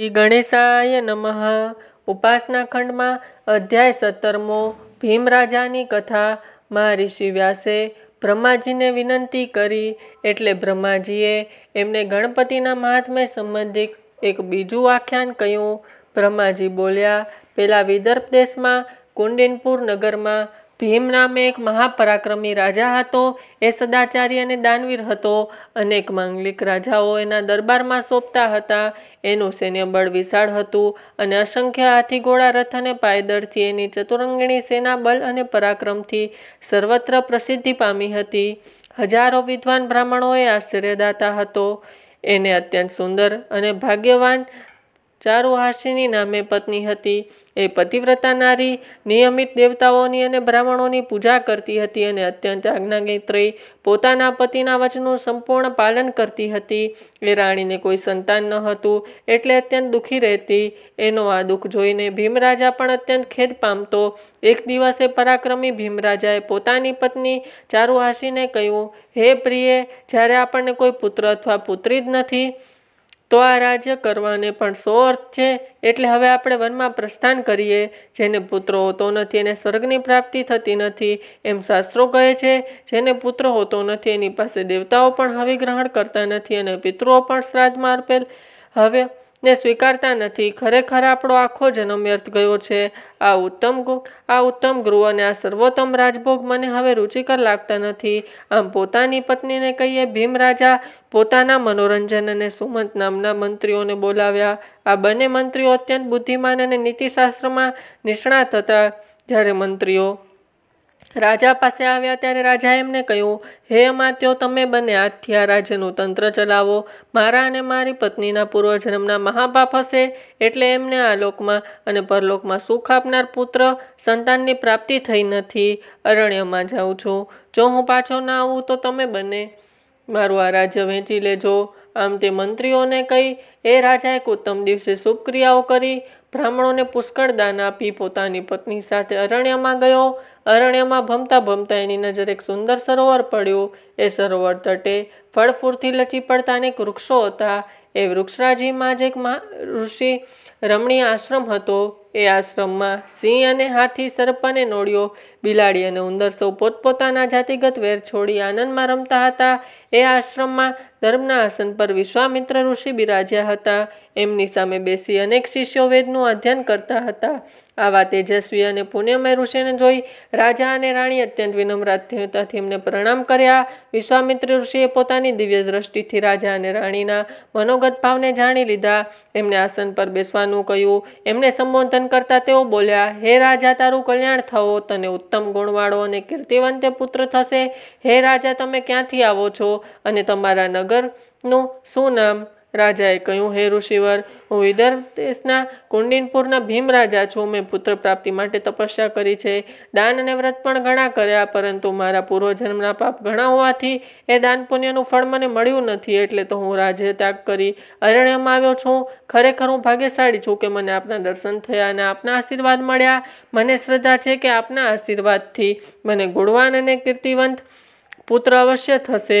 શ્રી ગણેશાય નમઃ ઉપાસના ખંડમાં અધ્યાય સત્તરમો ભીમરાજાની કથા કથામાં ઋષિ વ્યાસે બ્રહ્માજીને વિનંતી કરી એટલે બ્રહ્માજીએ એમને ગણપતિના મહાત્મ્ય સંબંધિત એક બીજું આખ્યાન કહ્યું બ્રહ્માજી બોલ્યા પેલા વિદર્ભ દેશમાં કુંડિનપુર નગરમાં ભીમ નામે એક મહાપરાક્રમી રાજા હતો એ સદાચારી અને દાનવીર હતો અનેક માંગલિક રાજાઓ એના દરબારમાં સોંપતા હતા એનું સૈન્ય બળ વિશાળ હતું અને અસંખ્ય હાથી ઘોડા રથ અને પાયદળથી એની ચતુરંગણી સેના બલ અને પરાક્રમથી સર્વત્ર પ્રસિદ્ધિ પામી હતી હજારો વિદ્વાન બ્રાહ્મણોએ આશ્ચર્યદાતા હતો એને અત્યંત સુંદર અને ભાગ્યવાન ચારુહાસિની નામે પત્ની હતી એ પતિવ્રતા નારી નિયમિત દેવતાઓની અને બ્રાહ્મણોની પૂજા કરતી હતી અને અત્યંત આજ્ઞાગેત્રી પોતાના પતિના વચનનું સંપૂર્ણ પાલન કરતી હતી એ રાણીને કોઈ સંતાન ન હતું એટલે અત્યંત દુઃખી રહેતી એનો આ દુઃખ જોઈને ભીમરાજા પણ અત્યંત ખેદ પામતો એક દિવસે પરાક્રમી ભીમરાજાએ પોતાની પત્ની ચારુહાસીને કહ્યું હે પ્રિય જ્યારે આપણને કોઈ પુત્ર અથવા પુત્રી જ નથી તો આ રાજ્ય કરવાને પણ સો અર્થ છે એટલે હવે આપણે વનમાં પ્રસ્થાન કરીએ જેને પુત્ર હોતો નથી એને સ્વર્ગની પ્રાપ્તિ થતી નથી એમ શાસ્ત્રો કહે છે જેને પુત્ર હોતો નથી એની પાસે દેવતાઓ પણ હવે ગ્રહણ કરતા નથી અને પિતૃઓ પણ શ્રાદ્ધમાં અર્પેલ હવે ને સ્વીકારતા નથી ખરેખર આપણો આખો જન્મ વ્યર્થ ગયો છે આ ઉત્તમ ગુણ આ ઉત્તમ ગૃહ અને આ સર્વોત્તમ રાજભોગ મને હવે રુચિકર લાગતા નથી આમ પોતાની પત્નીને કહીએ ભીમ રાજા પોતાના મનોરંજન અને સુમંત નામના મંત્રીઓને બોલાવ્યા આ બંને મંત્રીઓ અત્યંત બુદ્ધિમાન અને નીતિશાસ્ત્રમાં નિષ્ણાત હતા જ્યારે મંત્રીઓ રાજા પાસે આવ્યા ત્યારે રાજાએ એમને કહ્યું હે અમાત્યો તમે બંને આજથી આ રાજ્યનું તંત્ર ચલાવો મારા અને મારી પત્નીના પૂર્વજન્મના મહાબાપ હશે એટલે એમને આ લોકમાં અને પરલોકમાં સુખ આપનાર પુત્ર સંતાનની પ્રાપ્તિ થઈ નથી અરણ્યમાં જાઉં છું જો હું પાછો ના આવું તો તમે બંને મારું આ રાજ્ય વેચી લેજો આમ તે મંત્રીઓને કહી એ રાજાએ ઉત્તમ દિવસે શુભ ક્રિયાઓ કરી બ્રાહ્મણોને પુષ્કળ દાન આપી પોતાની પત્ની સાથે અરણ્યમાં ગયો અરણ્યમાં ભમતા ભમતા એની નજર એક સુંદર સરોવર પડ્યું એ સરોવર તટે ફળફૂરથી લચી પડતા અનેક વૃક્ષો હતા એ વૃક્ષરાજીમાં જ એક ઋષિ રમણીય આશ્રમ હતો એ આશ્રમમાં સિંહ અને હાથી સર્પને નોડ્યો બિલાડી અને ઉંદર સૌ પોતપોતાના જાતિગત વેર છોડી આનંદમાં રમતા હતા એ આશ્રમમાં ધર્મના આસન પર વિશ્વામિત્ર ઋષિ બિરાજ્યા હતા એમની સામે બેસી અનેક શિષ્યો વેદનું અધ્યયન કરતા હતા આવા તેજસ્વી અને પુણ્યમય ઋષિને જોઈ રાજા અને રાણી અત્યંત વિનમ્રતાથી એમને પ્રણામ કર્યા વિશ્વામિત્ર ઋષિએ પોતાની દિવ્ય દ્રષ્ટિથી રાજા અને રાણીના મનોગત ભાવને જાણી લીધા એમને આસન પર બેસવાનું કહ્યું એમને સંબોધન કરતા તેઓ બોલ્યા હે રાજા તારું કલ્યાણ થવો તને ઉત્તમ ગુણવાળો અને કીર્તિવંતે પુત્ર થશે હે રાજા તમે ક્યાંથી આવો છો અને તમારા નગર નગરનું શું નામ રાજાએ કહ્યું હે ઋષિવર હું વિદર્ભ દેશના કુંડિનપુરના ભીમ રાજા છું મેં પુત્ર પ્રાપ્તિ માટે તપસ્યા કરી છે દાન અને વ્રત પણ ઘણા કર્યા પરંતુ મારા પૂર્વજન્મના પાપ ઘણા હોવાથી એ દાન પુણ્યનું ફળ મને મળ્યું નથી એટલે તો હું રાજે ત્યાગ કરી અરણ્યમાં આવ્યો છું ખરેખર હું ભાગ્યશાળી છું કે મને આપના દર્શન થયા અને આપના આશીર્વાદ મળ્યા મને શ્રદ્ધા છે કે આપના આશીર્વાદથી મને ગુણવાન અને કીર્તિવંત પુત્ર અવશ્ય થશે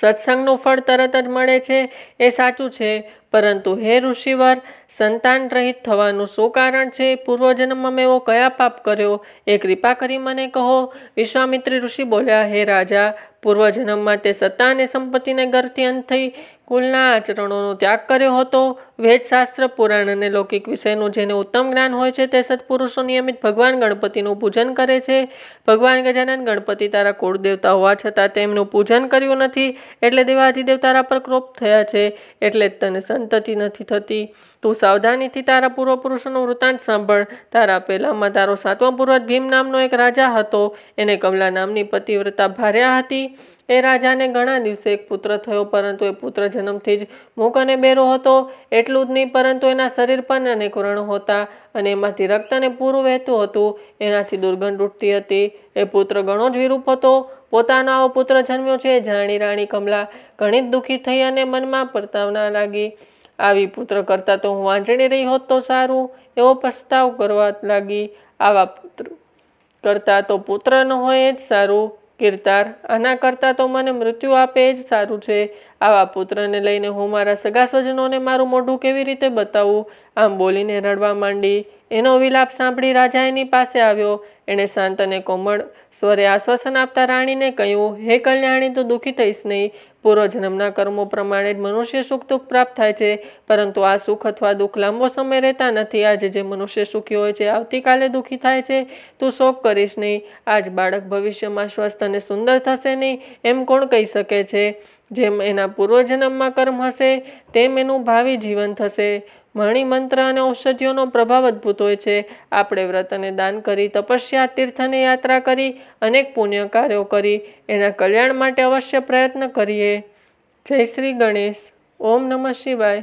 સત્સંગનું ફળ તરત જ મળે છે એ સાચું છે પરંતુ હે ઋષિવર સંતાન રહિત થવાનું શું કારણ છે પૂર્વજન્મમાં મેં એવો કયા પાપ કર્યો એ કૃપા કરી મને કહો વિશ્વામિત્રી ઋષિ બોલ્યા હે રાજા પૂર્વજન્મમાં તે સત્તા અને સંપત્તિને ગર્ભથી અંત થઈ કુલના આચરણોનો ત્યાગ કર્યો હતો વેદશાસ્ત્ર પુરાણ અને લૌકિક વિષયનું જેને ઉત્તમ જ્ઞાન હોય છે તે સત્પુરુષો નિયમિત ભગવાન ગણપતિનું પૂજન કરે છે ભગવાન ગજાનન ગણપતિ તારા કુળદેવતા હોવા છતાં તેમનું પૂજન કર્યું નથી એટલે દેવા અધિદેવ તારા પર ક્રોપ થયા છે એટલે જ તને સંતતિ નથી થતી તું સાવધાનીથી તારા પૂર્વપુરુષોનો વૃતાંત સાંભળ તારા પહેલાંમાં તારો સાતમો પૂર્વજ ભીમ નામનો એક રાજા હતો એને કમલા નામની પતિવ્રતા ભાર્યા હતી એ રાજાને ઘણા દિવસે એક પુત્ર થયો પરંતુ એ પુત્ર જન્મથી જ મૂક અને બેરો હતો એટલું જ નહીં પરંતુ એના શરીર પર અનેક વ્રણ હતા અને એમાંથી રક્ત અને પૂરું વહેતું હતું એનાથી દુર્ગંધ ઉઠતી હતી એ પુત્ર ઘણો જ વિરૂપ હતો પોતાનો આવો પુત્ર જન્મ્યો છે જાણી રાણી કમલા ઘણી જ દુઃખી થઈ અને મનમાં પરતાવના લાગી આવી પુત્ર કરતાં તો હું વાંચણી રહી હોત તો સારું એવો પસ્તાવ કરવા લાગી આવા પુત્ર કરતાં તો પુત્ર ન હોય એ જ સારું કિરતાર આના કરતાં તો મને મૃત્યુ આપે એ જ સારું છે આવા પુત્રને લઈને હું મારા સગા સ્વજનોને મારું મોઢું કેવી રીતે બતાવું આમ બોલીને રડવા માંડી એનો વિલાપ સાંભળી રાજા એની પાસે આવ્યો એણે શાંત અને કોમળ સ્વરે આશ્વાસન આપતા રાણીને કહ્યું હે કલ્યાણી તો દુઃખી થઈશ નહીં પૂર્વજન્મના કર્મો પ્રમાણે જ મનુષ્ય સુખ દુઃખ પ્રાપ્ત થાય છે પરંતુ આ સુખ અથવા દુઃખ લાંબો સમય રહેતા નથી આજે જે મનુષ્ય સુખી હોય છે આવતીકાલે દુઃખી થાય છે તું શોક કરીશ નહીં આજ બાળક ભવિષ્યમાં સ્વસ્થ અને સુંદર થશે નહીં એમ કોણ કહી શકે છે જેમ એના પૂર્વજન્મમાં કર્મ હશે તેમ એનું ભાવિ જીવન થશે મણિમંત્ર અને ઔષધિઓનો પ્રભાવ અદ્ભુત હોય છે આપણે વ્રત અને દાન કરી તપસ્યા તીર્થને યાત્રા કરી અનેક પુણ્ય કાર્યો કરી એના કલ્યાણ માટે અવશ્ય પ્રયત્ન કરીએ જય શ્રી ગણેશ ઓમ નમઃ શિવાય